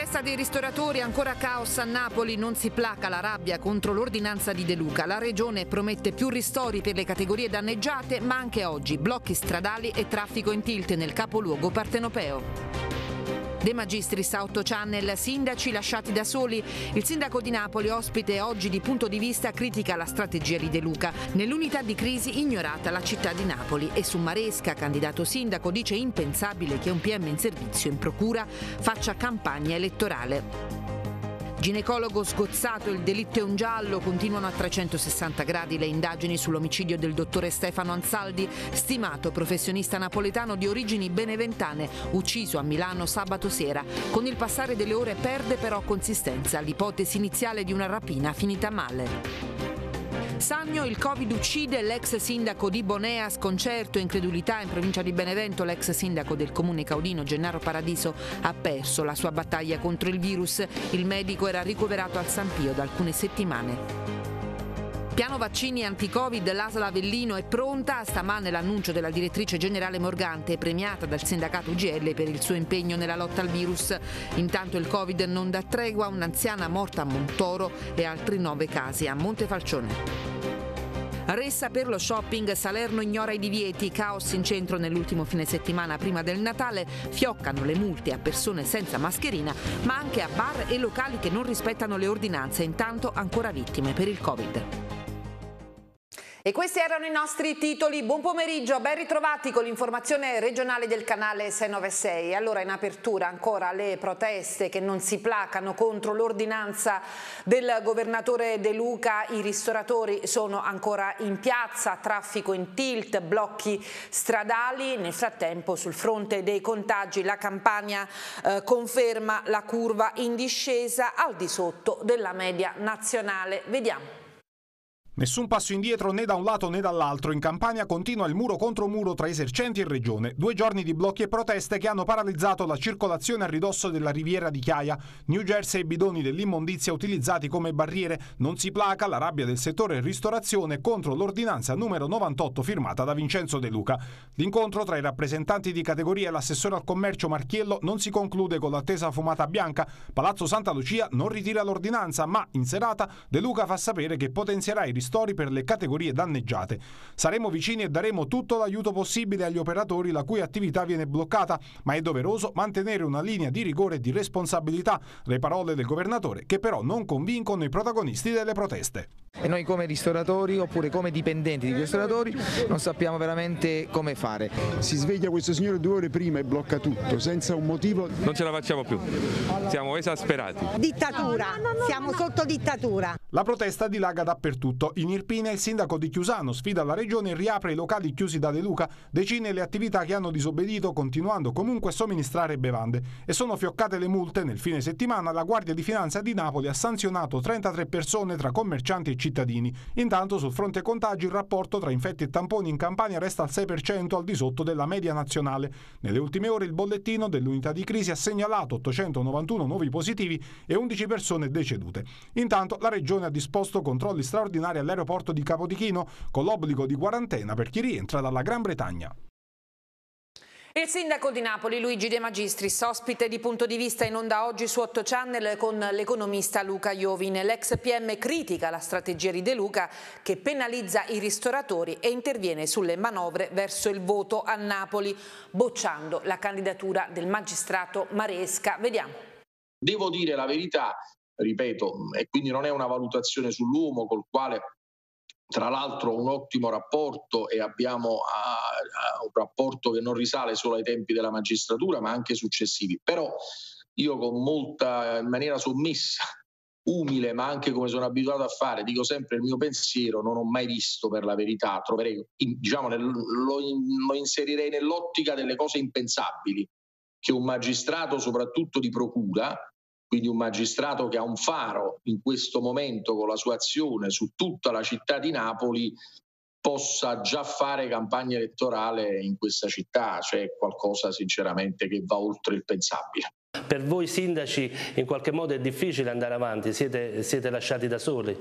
protesta dei ristoratori, ancora caos a Napoli, non si placa la rabbia contro l'ordinanza di De Luca. La regione promette più ristori per le categorie danneggiate, ma anche oggi blocchi stradali e traffico in tilt nel capoluogo partenopeo. De Magistris a 8 Channel, sindaci lasciati da soli. Il sindaco di Napoli, ospite oggi di Punto di Vista, critica la strategia di De Luca. Nell'unità di crisi ignorata la città di Napoli e su Maresca, candidato sindaco, dice impensabile che un PM in servizio in procura faccia campagna elettorale. Ginecologo sgozzato, il delitto è un giallo, continuano a 360 gradi le indagini sull'omicidio del dottore Stefano Ansaldi, stimato professionista napoletano di origini beneventane, ucciso a Milano sabato sera. Con il passare delle ore perde però consistenza l'ipotesi iniziale di una rapina finita male. Sannio, il Covid uccide l'ex sindaco di Bonea, sconcerto e incredulità in provincia di Benevento, l'ex sindaco del comune caudino Gennaro Paradiso ha perso la sua battaglia contro il virus. Il medico era ricoverato al San Pio da alcune settimane. Piano vaccini anti-Covid, l'ASL Avellino è pronta, stamane l'annuncio della direttrice generale Morgante, premiata dal sindacato UGL per il suo impegno nella lotta al virus. Intanto il Covid non dà tregua, un'anziana morta a Montoro e altri nove casi a Montefalcione. Ressa per lo shopping, Salerno ignora i divieti, caos in centro nell'ultimo fine settimana prima del Natale, fioccano le multe a persone senza mascherina, ma anche a bar e locali che non rispettano le ordinanze, intanto ancora vittime per il Covid. E questi erano i nostri titoli. Buon pomeriggio, ben ritrovati con l'informazione regionale del canale 696. Allora in apertura ancora le proteste che non si placano contro l'ordinanza del governatore De Luca. I ristoratori sono ancora in piazza, traffico in tilt, blocchi stradali. Nel frattempo sul fronte dei contagi la campagna eh, conferma la curva in discesa al di sotto della media nazionale. Vediamo. Nessun passo indietro né da un lato né dall'altro. In Campania continua il muro contro muro tra esercenti e regione. Due giorni di blocchi e proteste che hanno paralizzato la circolazione a ridosso della riviera di Chiaia. New Jersey e bidoni dell'immondizia utilizzati come barriere. Non si placa la rabbia del settore ristorazione contro l'ordinanza numero 98 firmata da Vincenzo De Luca. L'incontro tra i rappresentanti di categoria e l'assessore al commercio Marchiello non si conclude con l'attesa fumata bianca. Palazzo Santa Lucia non ritira l'ordinanza, ma in serata De Luca fa sapere che potenzierà i ristori per le categorie danneggiate. Saremo vicini e daremo tutto l'aiuto possibile agli operatori la cui attività viene bloccata, ma è doveroso mantenere una linea di rigore e di responsabilità, le parole del governatore che però non convincono i protagonisti delle proteste. E noi come ristoratori oppure come dipendenti di ristoratori non sappiamo veramente come fare. Si sveglia questo signore due ore prima e blocca tutto, senza un motivo. Non ce la facciamo più, siamo esasperati. Dittatura, siamo sotto dittatura. La protesta dilaga dappertutto in Irpina il sindaco di Chiusano sfida la regione e riapre i locali chiusi da De Luca, decine le attività che hanno disobbedito continuando comunque a somministrare bevande e sono fioccate le multe. Nel fine settimana la Guardia di Finanza di Napoli ha sanzionato 33 persone tra commercianti e cittadini. Intanto sul fronte contagi il rapporto tra infetti e tamponi in Campania resta al 6% al di sotto della media nazionale. Nelle ultime ore il bollettino dell'unità di crisi ha segnalato 891 nuovi positivi e 11 persone decedute. Intanto la regione ha disposto controlli straordinari all'aeroporto di Capodichino con l'obbligo di quarantena per chi rientra dalla Gran Bretagna. Il sindaco di Napoli Luigi De Magistris, ospite di punto di vista in onda oggi su 8 Channel con l'economista Luca Iovine. L'ex PM critica la strategia di De Luca che penalizza i ristoratori e interviene sulle manovre verso il voto a Napoli, bocciando la candidatura del magistrato Maresca. Vediamo. Devo dire la verità, ripeto, e quindi non è una valutazione sull'uomo col quale tra l'altro un ottimo rapporto e abbiamo uh, un rapporto che non risale solo ai tempi della magistratura ma anche successivi. Però io con molta, in maniera sommessa, umile ma anche come sono abituato a fare, dico sempre il mio pensiero, non ho mai visto per la verità, troverei, diciamo, lo, lo inserirei nell'ottica delle cose impensabili che un magistrato soprattutto di procura quindi un magistrato che ha un faro in questo momento con la sua azione su tutta la città di Napoli possa già fare campagna elettorale in questa città, c'è qualcosa sinceramente che va oltre il pensabile. Per voi sindaci in qualche modo è difficile andare avanti, siete, siete lasciati da soli?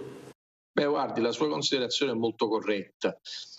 Beh guardi, la sua considerazione è molto corretta.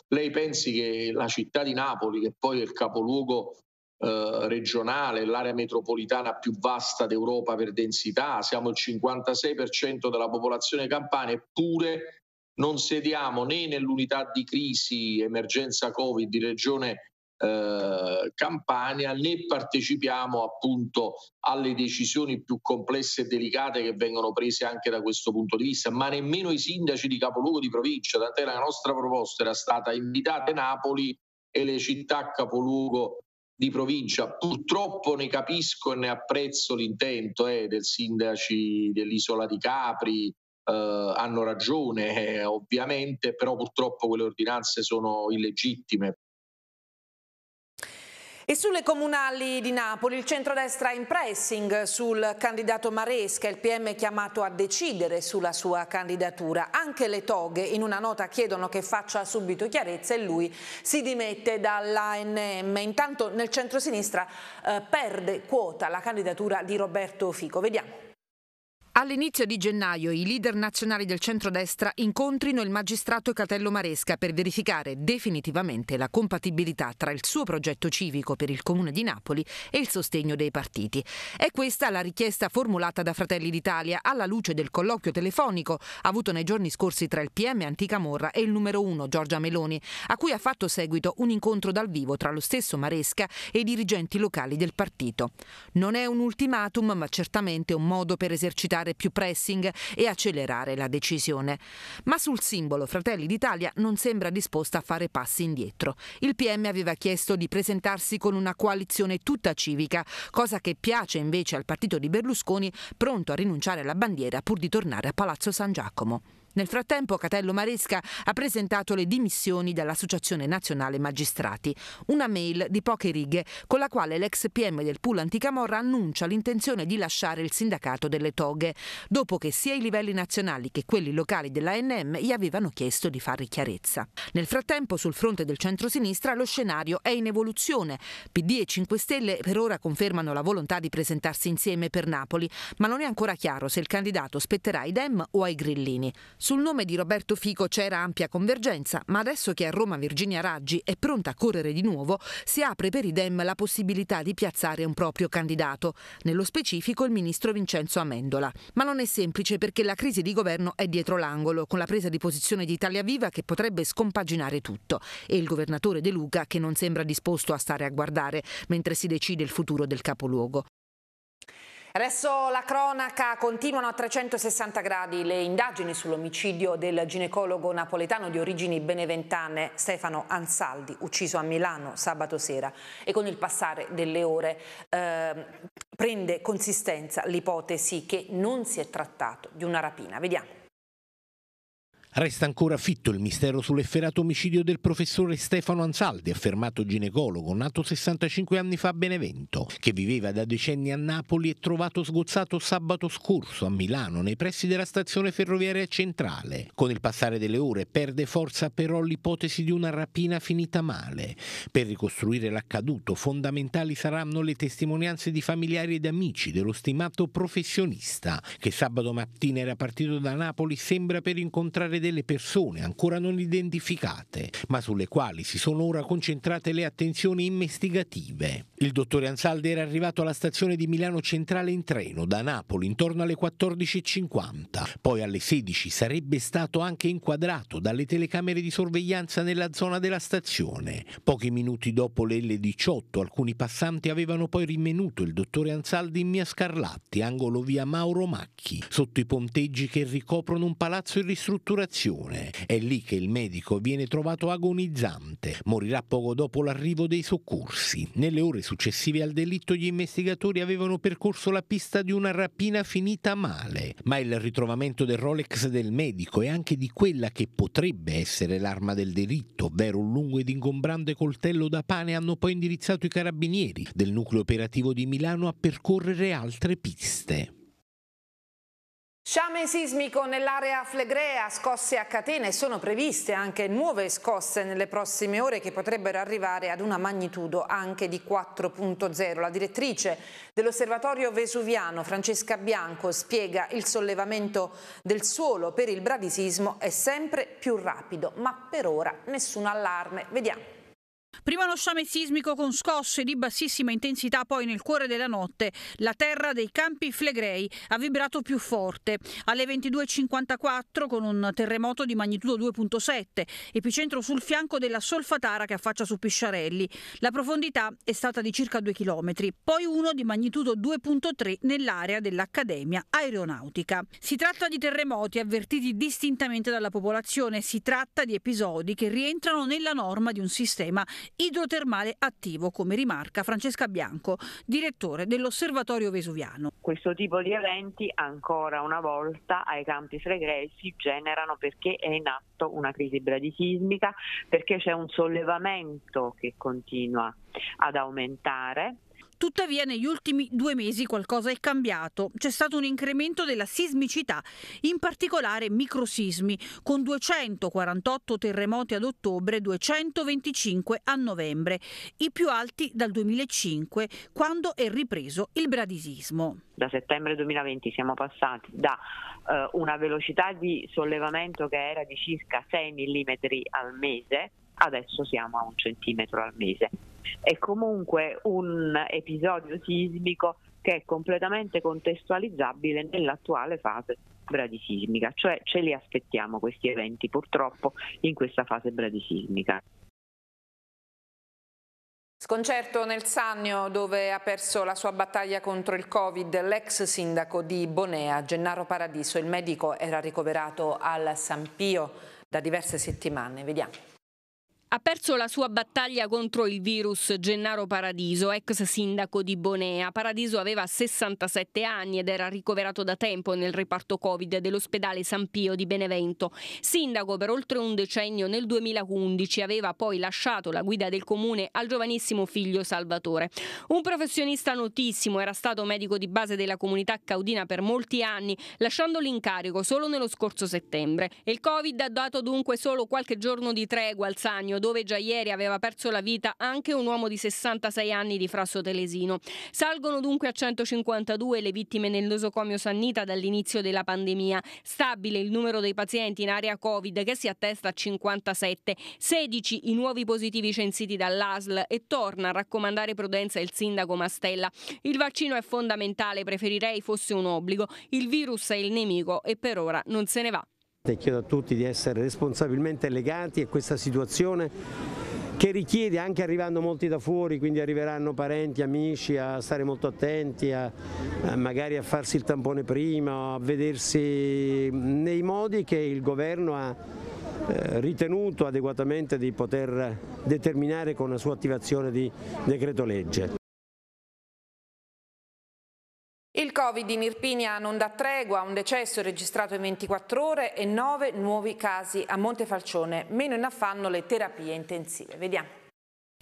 Lei pensi che la città di Napoli, che poi è il capoluogo eh, regionale, l'area metropolitana più vasta d'Europa per densità, siamo il 56% della popolazione campana, eppure non sediamo né nell'unità di crisi emergenza Covid di regione eh, Campania né partecipiamo appunto alle decisioni più complesse e delicate che vengono prese anche da questo punto di vista, ma nemmeno i sindaci di capoluogo di provincia, tant'è la nostra proposta era stata invitate Napoli e le città capoluogo di provincia. Purtroppo ne capisco e ne apprezzo l'intento eh, del sindaci dell'isola di Capri, Uh, hanno ragione eh, ovviamente, però purtroppo quelle ordinanze sono illegittime e sulle comunali di Napoli il centrodestra in pressing sul candidato Maresca, il PM è chiamato a decidere sulla sua candidatura. Anche le toghe in una nota chiedono che faccia subito chiarezza e lui si dimette dall'ANM. Intanto nel centrosinistra eh, perde quota la candidatura di Roberto Fico. Vediamo. All'inizio di gennaio i leader nazionali del centrodestra incontrino il magistrato Catello Maresca per verificare definitivamente la compatibilità tra il suo progetto civico per il Comune di Napoli e il sostegno dei partiti. È questa la richiesta formulata da Fratelli d'Italia alla luce del colloquio telefonico avuto nei giorni scorsi tra il PM Antica Morra e il numero 1 Giorgia Meloni, a cui ha fatto seguito un incontro dal vivo tra lo stesso Maresca e i dirigenti locali del partito. Non è un ultimatum, ma certamente un modo per esercitare fare più pressing e accelerare la decisione. Ma sul simbolo Fratelli d'Italia non sembra disposta a fare passi indietro. Il PM aveva chiesto di presentarsi con una coalizione tutta civica, cosa che piace invece al partito di Berlusconi, pronto a rinunciare alla bandiera pur di tornare a Palazzo San Giacomo. Nel frattempo Catello Maresca ha presentato le dimissioni dall'Associazione Nazionale Magistrati, una mail di poche righe con la quale l'ex PM del pool anticamorra annuncia l'intenzione di lasciare il sindacato delle toghe, dopo che sia i livelli nazionali che quelli locali dell'ANM gli avevano chiesto di fare chiarezza. Nel frattempo sul fronte del centro-sinistra lo scenario è in evoluzione. PD e 5 Stelle per ora confermano la volontà di presentarsi insieme per Napoli, ma non è ancora chiaro se il candidato spetterà ai Dem o ai Grillini. Sul nome di Roberto Fico c'era ampia convergenza, ma adesso che a Roma Virginia Raggi è pronta a correre di nuovo, si apre per i Dem la possibilità di piazzare un proprio candidato, nello specifico il ministro Vincenzo Amendola. Ma non è semplice perché la crisi di governo è dietro l'angolo, con la presa di posizione di Italia Viva che potrebbe scompaginare tutto e il governatore De Luca che non sembra disposto a stare a guardare mentre si decide il futuro del capoluogo. Adesso la cronaca, continuano a 360 gradi le indagini sull'omicidio del ginecologo napoletano di origini beneventane Stefano Ansaldi, ucciso a Milano sabato sera e con il passare delle ore eh, prende consistenza l'ipotesi che non si è trattato di una rapina. Vediamo. Resta ancora fitto il mistero sull'efferato omicidio del professore Stefano Ansaldi, affermato ginecologo, nato 65 anni fa a Benevento, che viveva da decenni a Napoli e trovato sgozzato sabato scorso a Milano, nei pressi della stazione ferroviaria centrale. Con il passare delle ore perde forza però l'ipotesi di una rapina finita male. Per ricostruire l'accaduto fondamentali saranno le testimonianze di familiari ed amici dello stimato professionista, che sabato mattina era partito da Napoli, sembra per incontrare dei delle persone ancora non identificate, ma sulle quali si sono ora concentrate le attenzioni investigative. Il dottore Ansaldi era arrivato alla stazione di Milano Centrale in treno da Napoli intorno alle 14.50, poi alle 16 sarebbe stato anche inquadrato dalle telecamere di sorveglianza nella zona della stazione. Pochi minuti dopo le 18 alcuni passanti avevano poi rimenuto il dottore Ansaldi in via Scarlatti, angolo via Mauro Macchi, sotto i ponteggi che ricoprono un palazzo in ristrutturazione situazione. È lì che il medico viene trovato agonizzante. Morirà poco dopo l'arrivo dei soccorsi. Nelle ore successive al delitto gli investigatori avevano percorso la pista di una rapina finita male, ma il ritrovamento del Rolex del medico e anche di quella che potrebbe essere l'arma del delitto, ovvero un lungo ed ingombrante coltello da pane, hanno poi indirizzato i carabinieri del nucleo operativo di Milano a percorrere altre piste. Sciame sismico nell'area Flegrea, scosse a catene, sono previste anche nuove scosse nelle prossime ore che potrebbero arrivare ad una magnitudo anche di 4.0. La direttrice dell'osservatorio vesuviano Francesca Bianco spiega il sollevamento del suolo per il bradisismo è sempre più rapido, ma per ora nessun allarme. Vediamo. Prima uno sciame sismico con scosse di bassissima intensità, poi nel cuore della notte la terra dei Campi Flegrei ha vibrato più forte. Alle 22.54 con un terremoto di magnitudo 2.7, epicentro sul fianco della solfatara che affaccia su Pisciarelli. La profondità è stata di circa 2 km, poi uno di magnitudo 2.3 nell'area dell'Accademia Aeronautica. Si tratta di terremoti avvertiti distintamente dalla popolazione, si tratta di episodi che rientrano nella norma di un sistema idrotermale attivo, come rimarca Francesca Bianco, direttore dell'Osservatorio Vesuviano. Questo tipo di eventi ancora una volta ai campi fregrei si generano perché è in atto una crisi bradisismica, perché c'è un sollevamento che continua ad aumentare Tuttavia negli ultimi due mesi qualcosa è cambiato. C'è stato un incremento della sismicità, in particolare microsismi, con 248 terremoti ad ottobre e 225 a novembre, i più alti dal 2005, quando è ripreso il bradisismo. Da settembre 2020 siamo passati da eh, una velocità di sollevamento che era di circa 6 mm al mese, adesso siamo a un centimetro al mese è comunque un episodio sismico che è completamente contestualizzabile nell'attuale fase bradisismica, cioè ce li aspettiamo questi eventi purtroppo in questa fase bradisismica. Sconcerto nel Sannio dove ha perso la sua battaglia contro il Covid l'ex sindaco di Bonea, Gennaro Paradiso. Il medico era ricoverato al San Pio da diverse settimane. Vediamo. Ha perso la sua battaglia contro il virus Gennaro Paradiso, ex sindaco di Bonea. Paradiso aveva 67 anni ed era ricoverato da tempo nel reparto Covid dell'ospedale San Pio di Benevento. Sindaco per oltre un decennio nel 2011 aveva poi lasciato la guida del comune al giovanissimo figlio Salvatore. Un professionista notissimo, era stato medico di base della comunità caudina per molti anni, lasciando l'incarico solo nello scorso settembre. Il Covid ha dato dunque solo qualche giorno di tregua al Sagno dove già ieri aveva perso la vita anche un uomo di 66 anni di Frasso Telesino. Salgono dunque a 152 le vittime nel nosocomio Sannita dall'inizio della pandemia. Stabile il numero dei pazienti in area Covid che si attesta a 57, 16 i nuovi positivi censiti dall'ASL e torna a raccomandare prudenza il sindaco Mastella. Il vaccino è fondamentale, preferirei fosse un obbligo. Il virus è il nemico e per ora non se ne va chiedo a tutti di essere responsabilmente legati a questa situazione che richiede, anche arrivando molti da fuori, quindi arriveranno parenti, amici, a stare molto attenti, a, a magari a farsi il tampone prima, a vedersi nei modi che il governo ha eh, ritenuto adeguatamente di poter determinare con la sua attivazione di decreto legge. Il Covid in Irpinia non dà tregua, un decesso registrato in 24 ore e 9 nuovi casi a Montefalcione, meno in affanno le terapie intensive. Vediamo.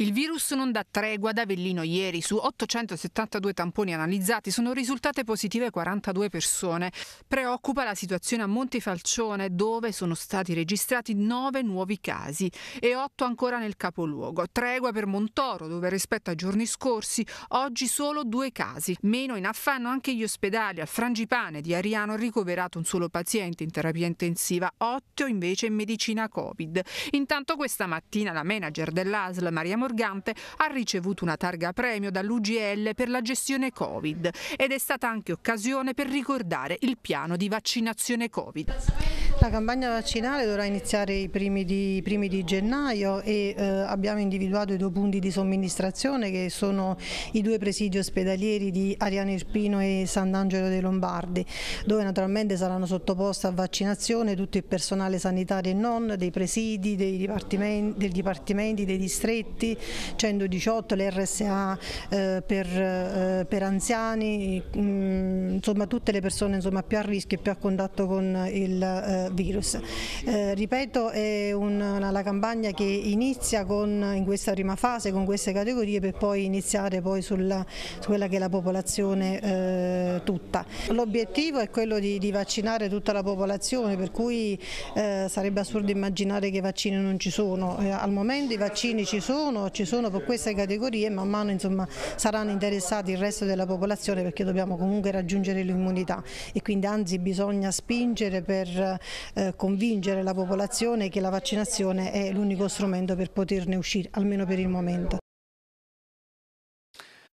Il virus non dà tregua ad Avellino ieri. Su 872 tamponi analizzati sono risultate positive 42 persone. Preoccupa la situazione a Montefalcione dove sono stati registrati 9 nuovi casi e 8 ancora nel capoluogo. Tregua per Montoro dove rispetto ai giorni scorsi oggi solo due casi. Meno in affanno anche gli ospedali. Al Frangipane di Ariano è ricoverato un solo paziente in terapia intensiva, 8 invece in medicina Covid. Intanto questa mattina la manager dell'ASL Maria Moreno Morgante ha ricevuto una targa premio dall'UGL per la gestione Covid ed è stata anche occasione per ricordare il piano di vaccinazione Covid. La campagna vaccinale dovrà iniziare i primi di, i primi di gennaio e eh, abbiamo individuato i due punti di somministrazione che sono i due presidi ospedalieri di Ariano Irpino e Sant'Angelo dei Lombardi dove naturalmente saranno sottoposte a vaccinazione tutto il personale sanitario e non dei presidi, dei dipartimenti, dei, dipartimenti, dei distretti, 118, le RSA eh, per, eh, per, anziani, mh, mm, insomma tutte le persone insomma, più a rischio e più a contatto con il eh, virus. Eh, ripeto, è una, la campagna che inizia con, in questa prima fase con queste categorie per poi iniziare poi sulla, su quella che è la popolazione eh, tutta. L'obiettivo è quello di, di, vaccinare tutta la popolazione, per cui eh, sarebbe assurdo immaginare che i vaccini non ci sono. Eh, al momento i vaccini ci sono, ci sono per queste categorie, man mano insomma, saranno interessati il resto della popolazione perché dobbiamo comunque raggiungere l'immunità e quindi anzi bisogna spingere per eh, convincere la popolazione che la vaccinazione è l'unico strumento per poterne uscire, almeno per il momento.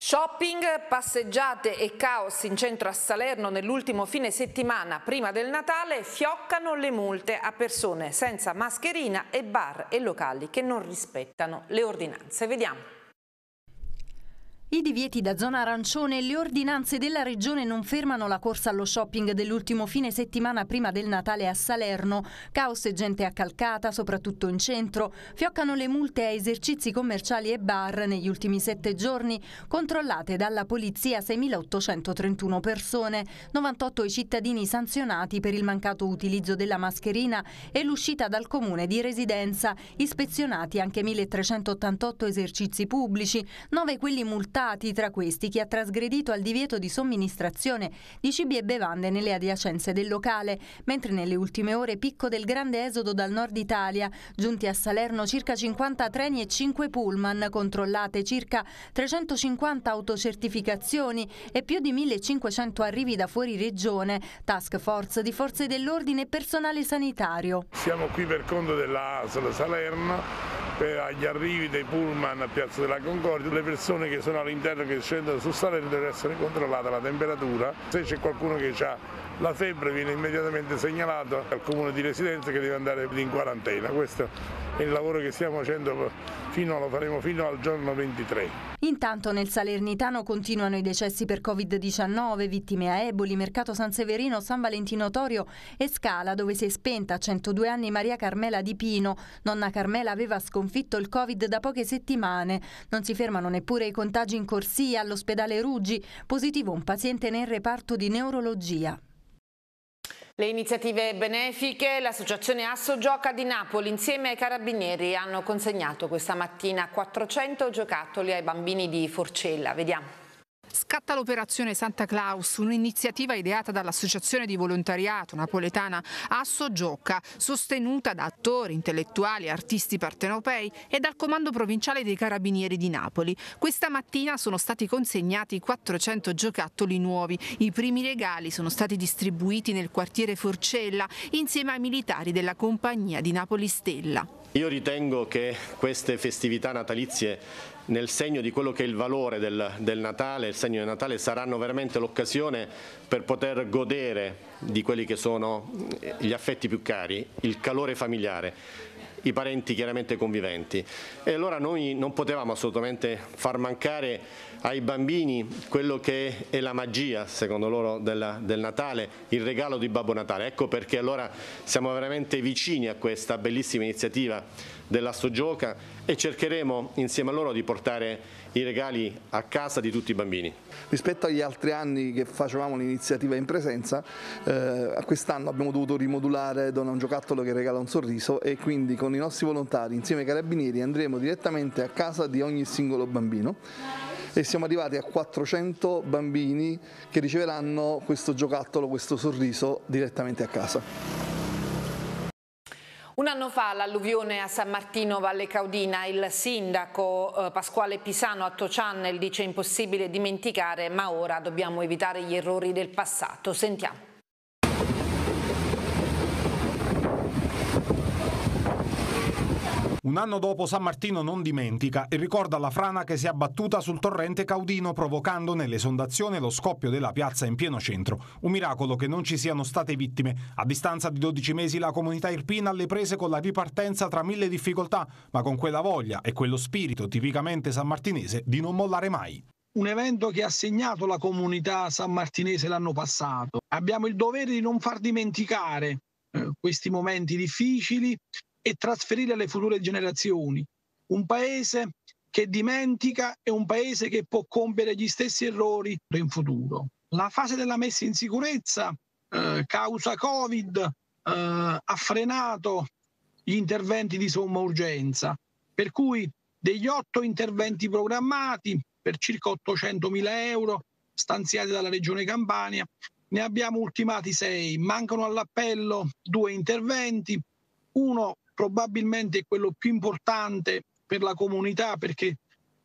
Shopping, passeggiate e caos in centro a Salerno nell'ultimo fine settimana prima del Natale fioccano le multe a persone senza mascherina e bar e locali che non rispettano le ordinanze. Vediamo. I divieti da zona arancione e le ordinanze della regione non fermano la corsa allo shopping dell'ultimo fine settimana prima del Natale a Salerno. Caos e gente accalcata, soprattutto in centro. Fioccano le multe a esercizi commerciali e bar negli ultimi sette giorni, controllate dalla polizia 6.831 persone, 98 i cittadini sanzionati per il mancato utilizzo della mascherina e l'uscita dal comune di residenza, ispezionati anche 1.388 esercizi pubblici, 9 quelli multati arrestati, tra questi chi ha trasgredito al divieto di somministrazione di cibi e bevande nelle adiacenze del locale, mentre nelle ultime ore picco del grande esodo dal nord Italia, giunti a Salerno circa 50 treni e 5 pullman, controllate circa 350 autocertificazioni e più di 1500 arrivi da fuori regione, task force di forze dell'ordine e personale sanitario. Siamo qui per conto della ASL Salerno per gli arrivi dei pullman a Piazza della Concordia, le persone che sono alle all'interno che scende sul salento deve essere controllata la temperatura. Se c'è qualcuno che ha la febbre viene immediatamente segnalato al comune di residenza che deve andare in quarantena. Questo è il lavoro che stiamo facendo, fino, lo faremo fino al giorno 23. Intanto nel Salernitano continuano i decessi per Covid-19, vittime a Eboli, Mercato San Severino, San Valentino Torio e Scala, dove si è spenta a 102 anni Maria Carmela Di Pino. Nonna Carmela aveva sconfitto il Covid da poche settimane. Non si fermano neppure i contagi in corsia all'ospedale Ruggi, positivo un paziente nel reparto di neurologia. Le iniziative benefiche, l'associazione Asso Gioca di Napoli insieme ai carabinieri hanno consegnato questa mattina 400 giocattoli ai bambini di Forcella. Vediamo. Scatta l'operazione Santa Claus, un'iniziativa ideata dall'associazione di volontariato napoletana Asso Giocca, sostenuta da attori, intellettuali artisti partenopei e dal Comando Provinciale dei Carabinieri di Napoli. Questa mattina sono stati consegnati 400 giocattoli nuovi. I primi regali sono stati distribuiti nel quartiere Forcella insieme ai militari della compagnia di Napoli Stella. Io ritengo che queste festività natalizie nel segno di quello che è il valore del, del Natale, il segno del Natale saranno veramente l'occasione per poter godere di quelli che sono eh, gli affetti più cari, il calore familiare, i parenti chiaramente conviventi. E allora noi non potevamo assolutamente far mancare ai bambini quello che è la magia, secondo loro, della, del Natale, il regalo di Babbo Natale. Ecco perché allora siamo veramente vicini a questa bellissima iniziativa della Sogioca e cercheremo insieme a loro di portare i regali a casa di tutti i bambini. Rispetto agli altri anni che facevamo l'iniziativa in presenza, eh, quest'anno abbiamo dovuto rimodulare Dona un giocattolo che regala un sorriso e quindi con i nostri volontari insieme ai carabinieri andremo direttamente a casa di ogni singolo bambino e siamo arrivati a 400 bambini che riceveranno questo giocattolo, questo sorriso direttamente a casa. Un anno fa l'alluvione a San Martino Valle Caudina, il sindaco eh, Pasquale Pisano a Tociannel dice impossibile dimenticare ma ora dobbiamo evitare gli errori del passato. Sentiamo. Un anno dopo San Martino non dimentica e ricorda la frana che si è abbattuta sul torrente Caudino provocando nell'esondazione lo scoppio della piazza in pieno centro. Un miracolo che non ci siano state vittime. A distanza di 12 mesi la comunità irpina alle prese con la ripartenza tra mille difficoltà, ma con quella voglia e quello spirito tipicamente sammartinese di non mollare mai un evento che ha segnato la comunità sammartinese l'anno passato. Abbiamo il dovere di non far dimenticare eh, questi momenti difficili e trasferire alle future generazioni. Un paese che dimentica è un paese che può compiere gli stessi errori in futuro. La fase della messa in sicurezza eh, causa Covid eh, ha frenato gli interventi di somma urgenza, per cui degli otto interventi programmati per circa 800.000 euro stanziati dalla Regione Campania, ne abbiamo ultimati sei, mancano all'appello due interventi, uno probabilmente è quello più importante per la comunità perché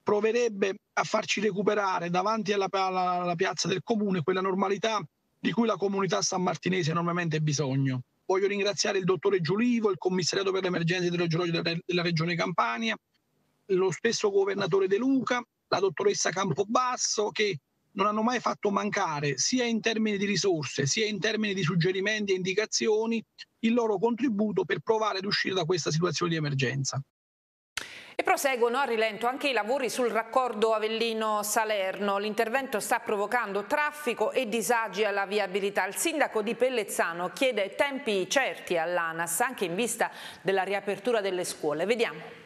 proverebbe a farci recuperare davanti alla, alla, alla piazza del comune quella normalità di cui la comunità sammartinese ha enormemente bisogno. Voglio ringraziare il dottore Giulivo, il commissariato per l'emergenza idrogeologica della regione Campania, lo stesso governatore De Luca, la dottoressa Campobasso che non hanno mai fatto mancare, sia in termini di risorse, sia in termini di suggerimenti e indicazioni, il loro contributo per provare ad uscire da questa situazione di emergenza. E proseguono a rilento anche i lavori sul raccordo Avellino-Salerno. L'intervento sta provocando traffico e disagi alla viabilità. Il sindaco di Pellezzano chiede tempi certi all'ANAS anche in vista della riapertura delle scuole. Vediamo.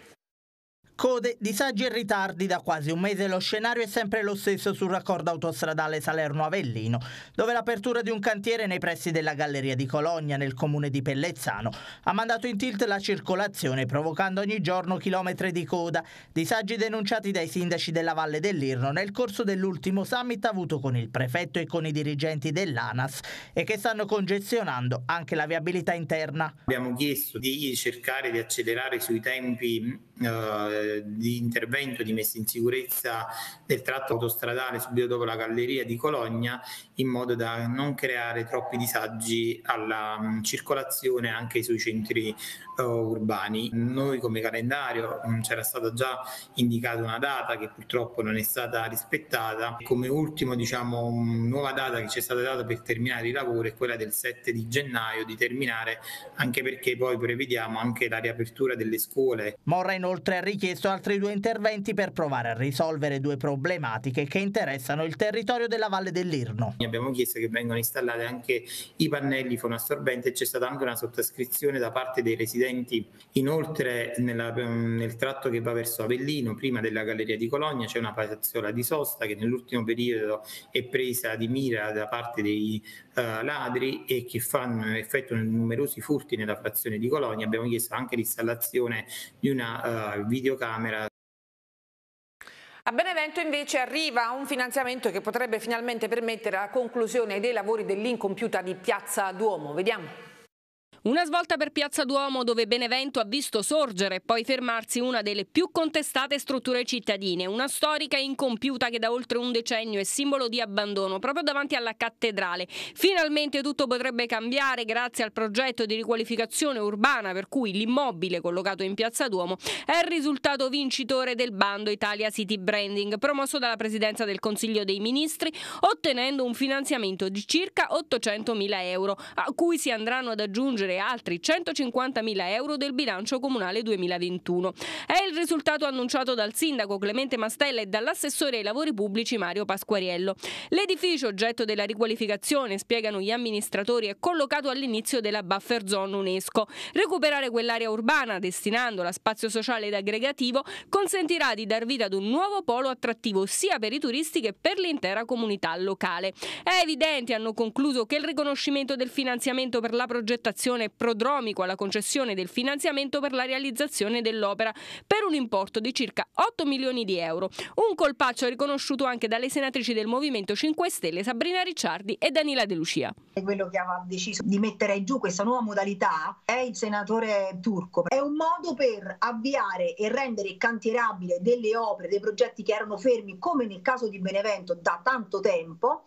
Code, disagi e ritardi da quasi un mese lo scenario è sempre lo stesso sul raccordo autostradale Salerno-Avellino, dove l'apertura di un cantiere nei pressi della Galleria di Cologna nel comune di Pellezzano ha mandato in tilt la circolazione provocando ogni giorno chilometri di coda, disagi denunciati dai sindaci della Valle dell'Irno nel corso dell'ultimo summit avuto con il prefetto e con i dirigenti dell'ANAS e che stanno congestionando anche la viabilità interna. Abbiamo chiesto di cercare di accelerare sui tempi eh, di intervento di messa in sicurezza del tratto autostradale subito dopo la galleria di Cologna in modo da non creare troppi disagi alla mh, mm, circolazione anche sui centri eh, urbani. Noi come calendario mm, c'era stata già indicata una data che purtroppo non è stata rispettata. Come ultimo, diciamo, mm, nuova data che ci è stata data per terminare i lavori è quella del 7 di gennaio di terminare, anche perché poi prevediamo anche la riapertura delle scuole. Morra inoltre ha richiesto altri due interventi per provare a risolvere due problematiche che interessano il territorio della Valle dell'Irno. Abbiamo chiesto che vengano installati anche i pannelli fonoassorbenti e c'è stata anche una sottoscrizione da parte dei residenti residenti. Inoltre nella, nel tratto che va verso Avellino, prima della Galleria di Cologna, c'è una piazzola di sosta che nell'ultimo periodo è presa di mira da parte dei uh, ladri e che fanno, effettuano numerosi furti nella frazione di Cologna. Abbiamo chiesto anche l'installazione di una uh, videocamera a Benevento invece arriva un finanziamento che potrebbe finalmente permettere la conclusione dei lavori dell'incompiuta di Piazza Duomo. Vediamo. Una svolta per Piazza Duomo dove Benevento ha visto sorgere e poi fermarsi una delle più contestate strutture cittadine, una storica incompiuta che da oltre un decennio è simbolo di abbandono proprio davanti alla cattedrale. Finalmente tutto potrebbe cambiare grazie al progetto di riqualificazione urbana per cui l'immobile collocato in Piazza Duomo è il risultato vincitore del bando Italia City Branding promosso dalla Presidenza del Consiglio dei Ministri ottenendo un finanziamento di circa 800.000 euro a cui si andranno ad aggiungere e altri 150.000 euro del bilancio comunale 2021. È il risultato annunciato dal sindaco Clemente Mastella e dall'assessore ai lavori pubblici Mario Pasquariello. L'edificio oggetto della riqualificazione, spiegano gli amministratori, è collocato all'inizio della buffer zone UNESCO. Recuperare quell'area urbana, destinandola a spazio sociale ed aggregativo, consentirà di dar vita ad un nuovo polo attrattivo sia per i turisti che per l'intera comunità locale. È evidente, hanno concluso, che il riconoscimento del finanziamento per la progettazione termine prodromico alla concessione del finanziamento per la realizzazione dell'opera per un importo di circa 8 milioni di euro. Un colpaccio riconosciuto anche dalle senatrici del Movimento 5 Stelle Sabrina Ricciardi e Danila De Lucia. Quello che aveva deciso di mettere giù questa nuova modalità è il senatore Turco. È un modo per avviare e rendere cantierabile delle opere, dei progetti che erano fermi come nel caso di Benevento da tanto tempo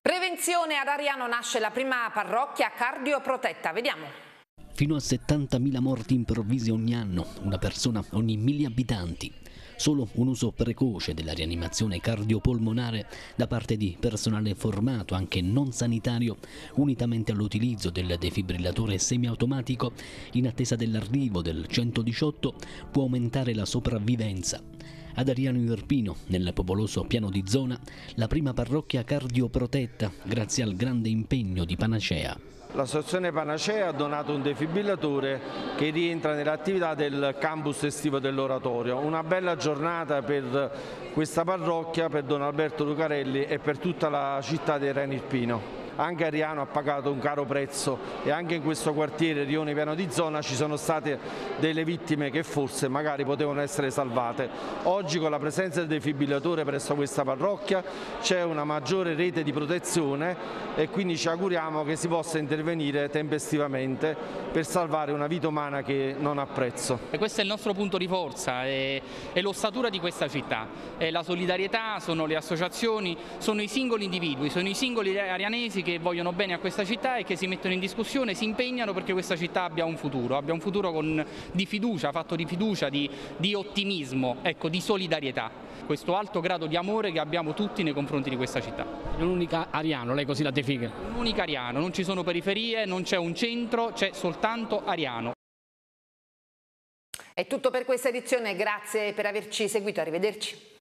Prevenzione ad Ariano nasce la prima parrocchia cardioprotetta, vediamo. Fino a 70.000 morti improvvise ogni anno, una persona ogni mille abitanti. Solo un uso precoce della rianimazione cardiopolmonare da parte di personale formato, anche non sanitario, unitamente all'utilizzo del defibrillatore semiautomatico in attesa dell'arrivo del 118, può aumentare la sopravvivenza. Ad Ariano Irpino, nel popoloso piano di zona, la prima parrocchia cardioprotetta grazie al grande impegno di Panacea. L'associazione Panacea ha donato un defibrillatore che rientra nell'attività del campus estivo dell'oratorio. Una bella giornata per questa parrocchia, per Don Alberto Lucarelli e per tutta la città di Irpino anche Ariano ha pagato un caro prezzo e anche in questo quartiere Rione Piano di Zona ci sono state delle vittime che forse magari potevano essere salvate. Oggi con la presenza del defibrillatore presso questa parrocchia c'è una maggiore rete di protezione e quindi ci auguriamo che si possa intervenire tempestivamente per salvare una vita umana che non ha prezzo. E questo è il nostro punto di forza, è, è l'ossatura di questa città, è la solidarietà, sono le associazioni, sono i singoli individui, sono i singoli arianesi che che vogliono bene a questa città e che si mettono in discussione, si impegnano perché questa città abbia un futuro, abbia un futuro con, di fiducia, fatto di fiducia, di, di ottimismo, ecco, di solidarietà, questo alto grado di amore che abbiamo tutti nei confronti di questa città. Un unica ariano, lei così la definisce? Un ariano, non ci sono periferie, non c'è un centro, c'è soltanto ariano. È tutto per questa edizione, grazie per averci seguito, arrivederci.